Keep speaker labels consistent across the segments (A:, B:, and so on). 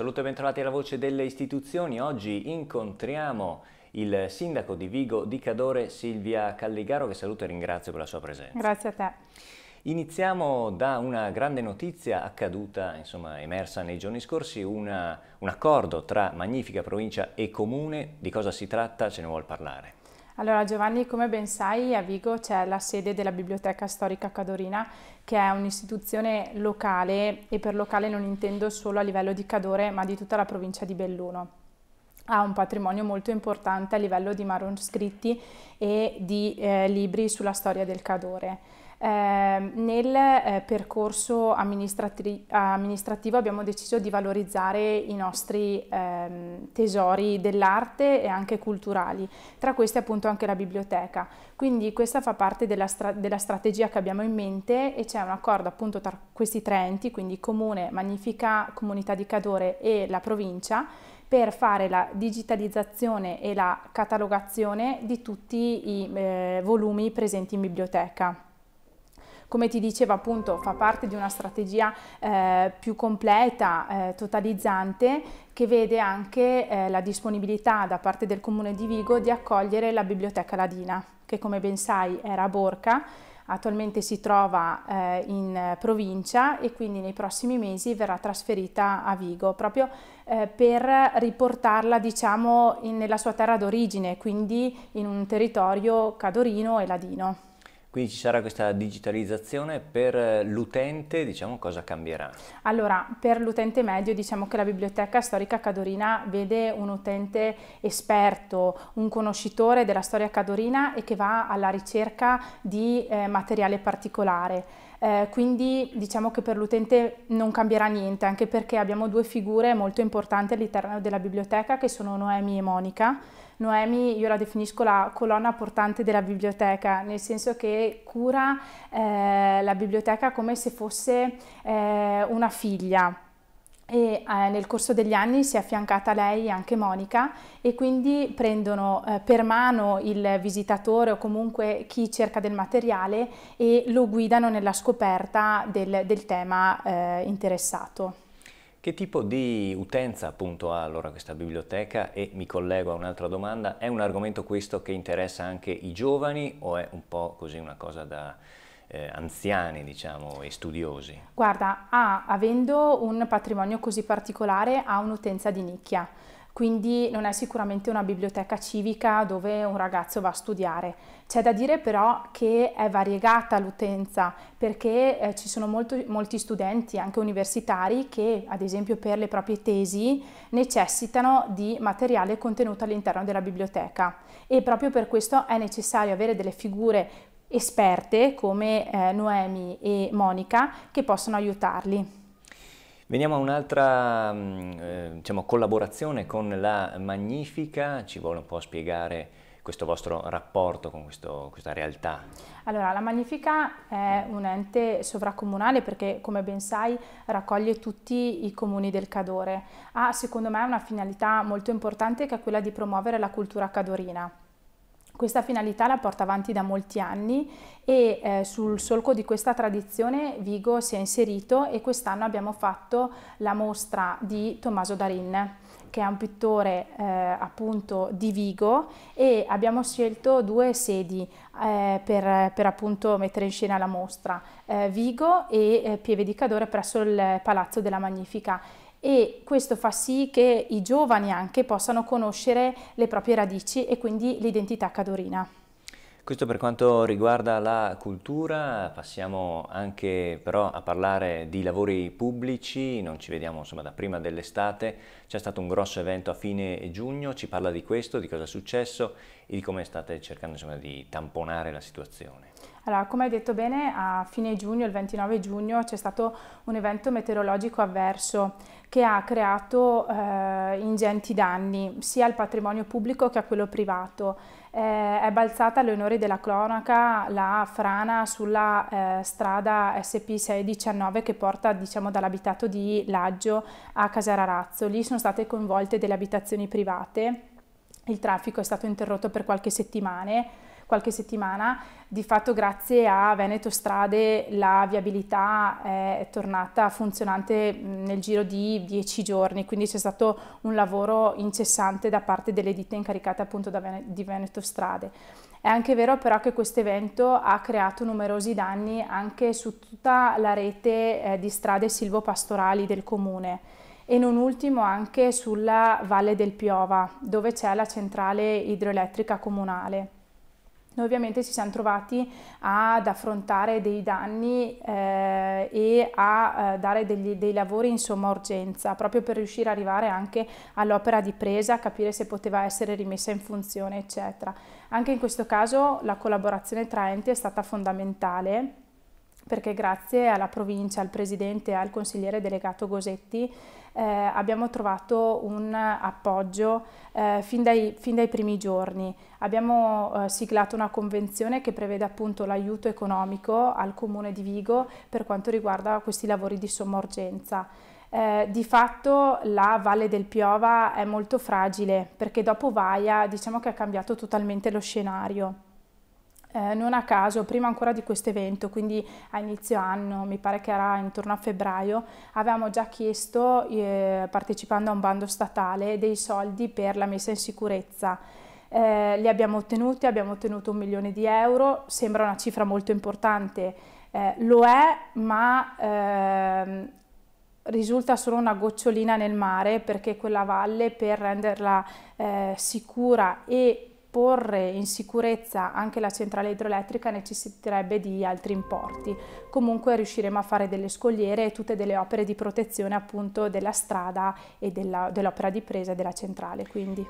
A: saluto e bentrovati alla Voce delle Istituzioni. Oggi incontriamo il sindaco di Vigo di Cadore, Silvia Calligaro, che saluto e ringrazio per la sua presenza. Grazie a te. Iniziamo da una grande notizia accaduta, insomma, emersa nei giorni scorsi, una, un accordo tra Magnifica Provincia e Comune. Di cosa si tratta? Ce ne vuol parlare.
B: Allora Giovanni, come ben sai, a Vigo c'è la sede della Biblioteca Storica Cadorina, che è un'istituzione locale e per locale non intendo solo a livello di Cadore, ma di tutta la provincia di Belluno. Ha un patrimonio molto importante a livello di manoscritti e di eh, libri sulla storia del Cadore. Ehm, nel eh, percorso amministrativo abbiamo deciso di valorizzare i nostri ehm, tesori dell'arte e anche culturali, tra questi appunto anche la biblioteca. Quindi questa fa parte della, stra della strategia che abbiamo in mente e c'è un accordo appunto tra questi tre enti, quindi Comune, Magnifica Comunità di Cadore e la provincia, per fare la digitalizzazione e la catalogazione di tutti i eh, volumi presenti in biblioteca come ti dicevo appunto fa parte di una strategia eh, più completa, eh, totalizzante, che vede anche eh, la disponibilità da parte del Comune di Vigo di accogliere la Biblioteca Ladina, che come ben sai era a Borca, attualmente si trova eh, in provincia e quindi nei prossimi mesi verrà trasferita a Vigo proprio eh, per riportarla diciamo in, nella sua terra d'origine quindi in un territorio cadorino e ladino.
A: Quindi ci sarà questa digitalizzazione per eh, l'utente, diciamo cosa cambierà?
B: Allora, per l'utente medio diciamo che la biblioteca storica cadorina vede un utente esperto, un conoscitore della storia cadorina e che va alla ricerca di eh, materiale particolare. Eh, quindi diciamo che per l'utente non cambierà niente, anche perché abbiamo due figure molto importanti all'interno della biblioteca che sono Noemi e Monica. Noemi io la definisco la colonna portante della biblioteca, nel senso che cura eh, la biblioteca come se fosse eh, una figlia e eh, nel corso degli anni si è affiancata a lei anche Monica e quindi prendono eh, per mano il visitatore o comunque chi cerca del materiale e lo guidano nella scoperta del, del tema eh, interessato.
A: Che tipo di utenza appunto ha allora questa biblioteca? E mi collego a un'altra domanda, è un argomento questo che interessa anche i giovani o è un po' così una cosa da eh, anziani diciamo, e studiosi?
B: Guarda, ah, avendo un patrimonio così particolare ha un'utenza di nicchia, quindi non è sicuramente una biblioteca civica dove un ragazzo va a studiare. C'è da dire però che è variegata l'utenza perché eh, ci sono molto, molti studenti, anche universitari, che ad esempio per le proprie tesi necessitano di materiale contenuto all'interno della biblioteca e proprio per questo è necessario avere delle figure esperte come eh, Noemi e Monica che possono aiutarli.
A: Veniamo a un'altra mm, eh, diciamo, collaborazione con la Magnifica, ci vuole un po' spiegare questo vostro rapporto con questo, questa realtà?
B: Allora, la Magnifica è un ente sovracomunale perché, come ben sai, raccoglie tutti i comuni del Cadore. Ha, secondo me, una finalità molto importante che è quella di promuovere la cultura cadorina. Questa finalità la porta avanti da molti anni e eh, sul solco di questa tradizione Vigo si è inserito e quest'anno abbiamo fatto la mostra di Tommaso Darin che è un pittore eh, appunto di Vigo e abbiamo scelto due sedi eh, per, per, appunto mettere in scena la mostra, eh, Vigo e eh, Pieve di Cadore presso il Palazzo della Magnifica e questo fa sì che i giovani anche possano conoscere le proprie radici e quindi l'identità cadorina.
A: Questo per quanto riguarda la cultura, passiamo anche però a parlare di lavori pubblici, non ci vediamo insomma da prima dell'estate, c'è stato un grosso evento a fine giugno, ci parla di questo, di cosa è successo e di come state cercando insomma di tamponare la situazione.
B: Allora, come hai detto bene, a fine giugno, il 29 giugno, c'è stato un evento meteorologico avverso che ha creato eh, ingenti danni sia al patrimonio pubblico che a quello privato. Eh, è balzata alle onori della cronaca la frana sulla eh, strada SP619 che porta diciamo, dall'abitato di Laggio a Casararazzo. Lì sono state coinvolte delle abitazioni private, il traffico è stato interrotto per qualche settimana qualche settimana, di fatto grazie a Veneto Strade la viabilità è tornata funzionante nel giro di 10 giorni, quindi c'è stato un lavoro incessante da parte delle ditte incaricate appunto Ven di Veneto Strade. È anche vero però che questo evento ha creato numerosi danni anche su tutta la rete eh, di strade silvopastorali del comune e non ultimo anche sulla Valle del Piova, dove c'è la centrale idroelettrica comunale. Noi ovviamente ci siamo trovati ad affrontare dei danni eh, e a eh, dare degli, dei lavori in somma urgenza, proprio per riuscire ad arrivare anche all'opera di presa, capire se poteva essere rimessa in funzione, eccetera. Anche in questo caso la collaborazione tra enti è stata fondamentale perché grazie alla provincia, al presidente e al consigliere delegato Gosetti eh, abbiamo trovato un appoggio eh, fin, dai, fin, dai, primi giorni. Abbiamo eh, siglato una convenzione che prevede appunto l'aiuto economico al comune di Vigo per quanto riguarda questi lavori di sommorgenza. Eh, di fatto la Valle del Piova è molto fragile perché dopo Vaia diciamo che ha cambiato totalmente lo scenario. Eh, non a caso, prima ancora di questo evento, quindi a inizio anno, mi pare che era intorno a febbraio, avevamo già chiesto, eh, partecipando a un bando statale, dei soldi per la messa in sicurezza. Eh, li abbiamo ottenuti, abbiamo ottenuto un milione di euro, sembra una cifra molto importante, eh, lo è, ma ehm, risulta solo una gocciolina nel mare perché quella valle per renderla eh, sicura e porre in sicurezza anche la centrale idroelettrica necessiterebbe di altri importi. Comunque riusciremo a fare delle scogliere e tutte delle opere di protezione appunto della strada e dell'opera di presa della centrale. Quindi.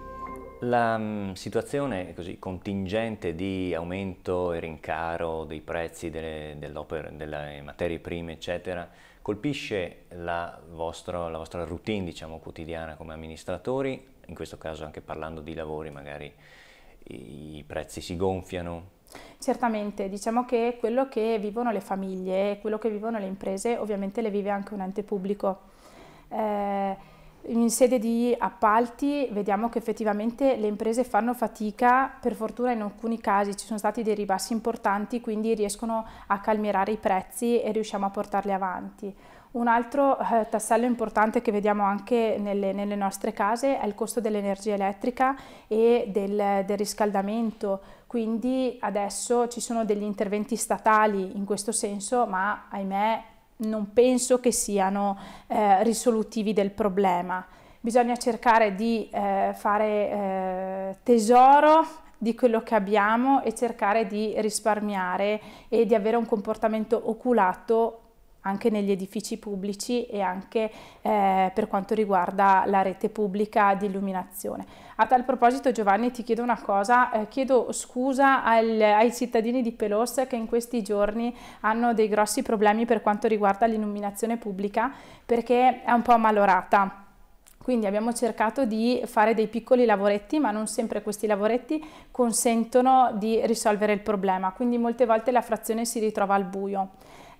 A: La mm, situazione così contingente di aumento e rincaro dei prezzi delle, dell delle materie prime, eccetera, colpisce la, vostro, la vostra routine, diciamo, quotidiana come amministratori, in questo caso anche parlando di lavori magari i prezzi si gonfiano?
B: Certamente, diciamo che quello che vivono le famiglie, quello che vivono le imprese, ovviamente le vive anche un ente pubblico. Eh, in sede di appalti vediamo che effettivamente le imprese fanno fatica, per fortuna in alcuni casi ci sono stati dei ribassi importanti, quindi riescono a calmierare i prezzi e riusciamo a portarli avanti. Un altro eh, tassello importante che vediamo anche nelle, nelle, nostre case è il costo dell'energia elettrica e del, del riscaldamento, quindi adesso ci sono degli interventi statali in questo senso, ma ahimè non penso che siano eh, risolutivi del problema. Bisogna cercare di eh, fare eh, tesoro di quello che abbiamo e cercare di risparmiare e di avere un comportamento oculato anche negli edifici pubblici e anche eh, per quanto riguarda la rete pubblica di illuminazione. A tal proposito Giovanni ti chiedo una cosa, eh, chiedo scusa al, ai cittadini di Pelos che in questi giorni hanno dei grossi problemi per quanto riguarda l'illuminazione pubblica perché è un po' malorata. Quindi abbiamo cercato di fare dei piccoli lavoretti, ma non sempre questi lavoretti consentono di risolvere il problema. Quindi molte volte la frazione si ritrova al buio.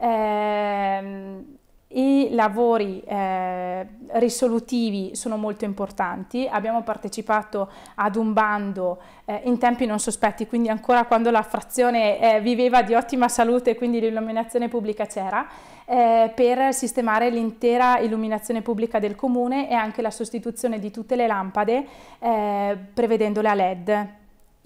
B: Eh, i lavori eh, risolutivi sono molto importanti, abbiamo partecipato ad un bando eh, in tempi non sospetti, quindi ancora quando la frazione eh, viveva di ottima salute, e quindi l'illuminazione pubblica c'era, eh, per sistemare l'intera illuminazione pubblica del comune e anche la sostituzione di tutte le lampade eh, prevedendole a LED.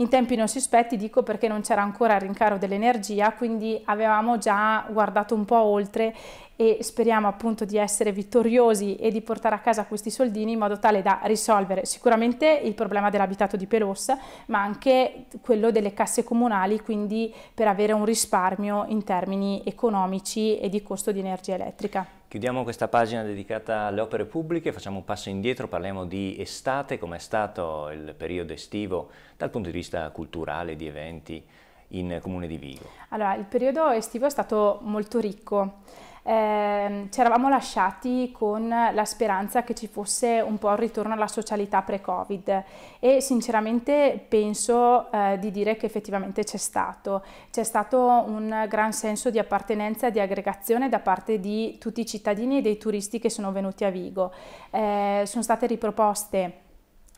B: In tempi non sospetti dico perché non c'era ancora il rincaro dell'energia, quindi avevamo già guardato un po' oltre e speriamo appunto di essere vittoriosi e di portare a casa questi soldini in modo tale da risolvere sicuramente il problema dell'abitato di Pelos, ma anche quello delle casse comunali, quindi per avere un risparmio in termini economici e di costo di energia elettrica.
A: Chiudiamo questa pagina dedicata alle opere pubbliche, facciamo un passo indietro, parliamo di estate, com'è stato il periodo estivo dal punto di vista culturale, di eventi in Comune di Vigo.
B: Allora, il periodo estivo è stato molto ricco eh, ci eravamo lasciati con la speranza che ci fosse un po' il ritorno alla socialità pre-Covid e sinceramente penso eh, di dire che effettivamente c'è stato. C'è stato un gran senso di appartenenza e di aggregazione da parte di tutti i cittadini e dei turisti che sono venuti a Vigo. Eh, sono state riproposte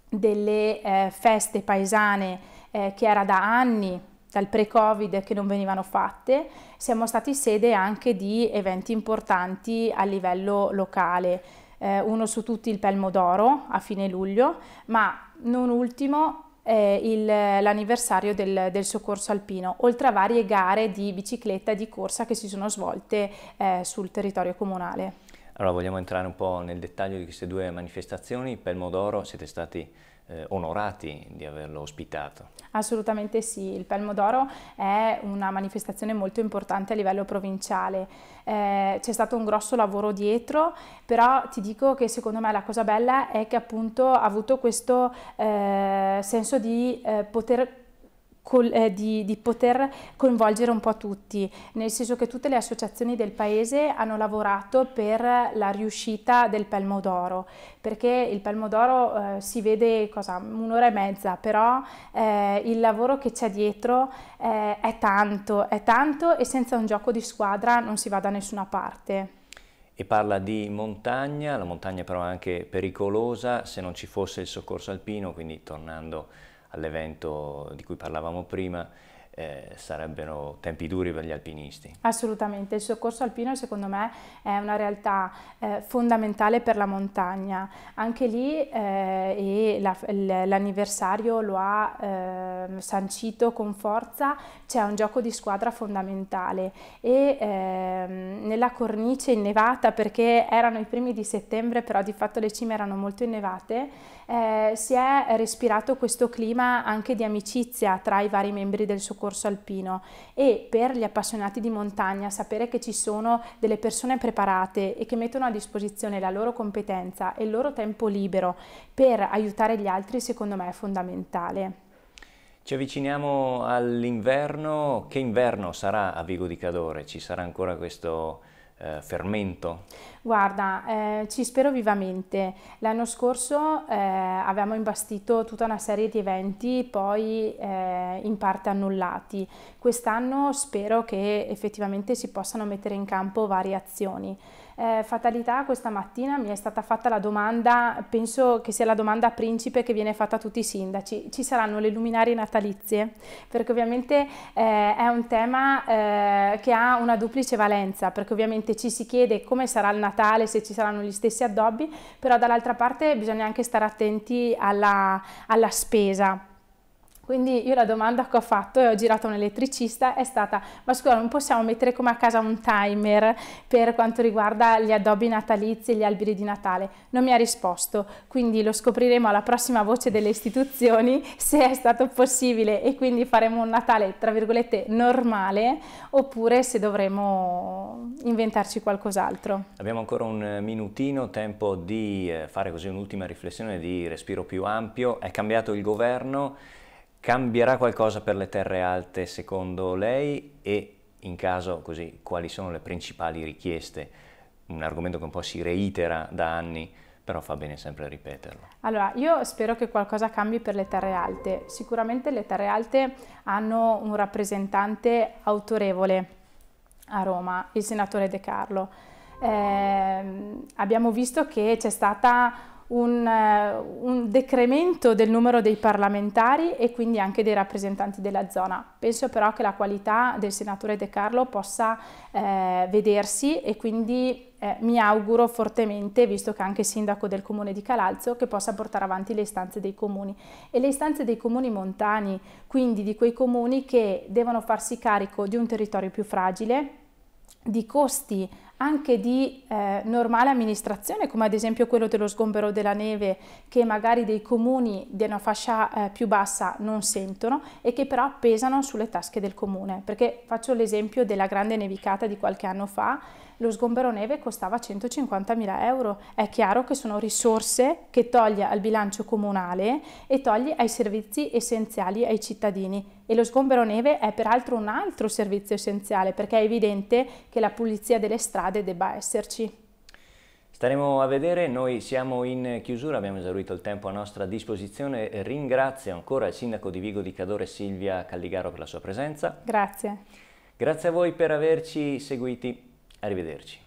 B: delle eh, feste paesane eh, che era da anni dal pre-Covid che non venivano fatte, siamo stati sede anche di eventi importanti a livello locale, eh, uno su tutti il Pelmo d'Oro a fine luglio, ma non ultimo eh, l'anniversario del, del, soccorso alpino, oltre a varie gare di bicicletta e di corsa che si sono svolte eh, sul territorio comunale.
A: Allora vogliamo entrare un po' nel dettaglio di queste due manifestazioni. Pelmodoro siete stati eh, onorati di averlo ospitato.
B: Assolutamente sì, il Pelmo d'Oro è una manifestazione molto importante a livello provinciale, eh, c'è stato un grosso lavoro dietro, però ti dico che secondo me la cosa bella è che appunto ha avuto questo eh, senso di eh, poter Col, eh, di, di, poter coinvolgere un po' tutti, nel senso che tutte le associazioni del paese hanno lavorato per la riuscita del Pelmodoro, perché il Pelmodoro eh, si vede un'ora e mezza, però eh, il lavoro che c'è dietro eh, è tanto, è tanto e senza un gioco di squadra non si va da nessuna parte
A: e parla di montagna, la montagna però anche pericolosa se non ci fosse il soccorso alpino, quindi tornando all'evento di cui parlavamo prima, eh, sarebbero tempi duri per gli alpinisti.
B: Assolutamente, il soccorso alpino secondo me è una realtà eh, fondamentale per la montagna. Anche lì eh, l'anniversario la, lo ha ehm, sancito con forza, c'è un gioco di squadra fondamentale e ehm, nella cornice innevata, perché erano i primi di settembre però di fatto le cime erano molto innevate, eh, si è respirato questo clima anche di amicizia tra i vari membri del soccorso alpino e per gli appassionati di montagna sapere che ci sono delle persone preparate e che mettono a disposizione la loro competenza e il loro tempo libero per aiutare gli altri secondo me è fondamentale.
A: Ci avviciniamo all'inverno, che inverno sarà a Vigo di Cadore? Ci sarà ancora questo eh, fermento?
B: Guarda, eh, ci spero vivamente. L'anno scorso eh, avevamo imbastito tutta una serie di eventi, poi eh, in parte annullati. Quest'anno spero che effettivamente si possano mettere in campo varie azioni. Eh, fatalità, questa mattina mi è stata fatta la domanda, penso che sia la domanda principe che viene fatta a tutti i sindaci, ci saranno le luminarie natalizie? Perché ovviamente eh, è un tema eh, che ha una duplice valenza, perché ovviamente ci si chiede come sarà il Natale, Natale se ci saranno gli stessi addobbi, però dall'altra parte bisogna anche stare attenti alla, alla spesa quindi io la domanda che ho fatto e ho girato un elettricista è stata ma scusa non possiamo mettere come a casa un timer per quanto riguarda gli addobbi natalizi e gli alberi di Natale? Non mi ha risposto, quindi lo scopriremo alla prossima voce delle istituzioni se è stato possibile e quindi faremo un Natale tra virgolette normale oppure se dovremo inventarci qualcos'altro.
A: Abbiamo ancora un eh, minutino, tempo di eh, fare così un'ultima riflessione di respiro più ampio. È cambiato il governo Cambierà qualcosa per le terre alte secondo lei e in caso così quali sono le principali richieste? Un argomento che un po' si reitera da anni, però fa bene sempre ripeterlo.
B: Allora, io spero che qualcosa cambi per le terre alte. Sicuramente le terre alte hanno un rappresentante autorevole a Roma, il senatore De Carlo. Eh, abbiamo visto che c'è stata un, eh, un, decremento del numero dei parlamentari e quindi anche dei rappresentanti della zona. Penso però che la qualità del senatore De Carlo possa eh, vedersi e quindi eh, mi auguro fortemente, visto che è anche sindaco del comune di Calalzo, che possa portare avanti le istanze dei comuni e le istanze dei comuni montani, quindi di quei comuni che devono farsi carico di un territorio più fragile, di costi anche di eh, normale amministrazione, come ad esempio quello dello sgombero della neve, che magari dei comuni di una fascia eh, più bassa non sentono e che però pesano sulle tasche del comune. Perché faccio l'esempio della grande nevicata di qualche anno fa, lo sgombero neve costava 150.000 euro. È chiaro che sono risorse che toglie al bilancio comunale e toglie ai servizi essenziali ai cittadini e lo sgombero neve è peraltro un altro servizio essenziale perché è evidente che la pulizia delle strade debba esserci.
A: Staremo a vedere, noi siamo in chiusura, abbiamo esaurito il tempo a nostra disposizione. Ringrazio ancora il sindaco di Vigo di Cadore Silvia Calligaro per la sua presenza. Grazie. Grazie a voi per averci seguiti. Arrivederci.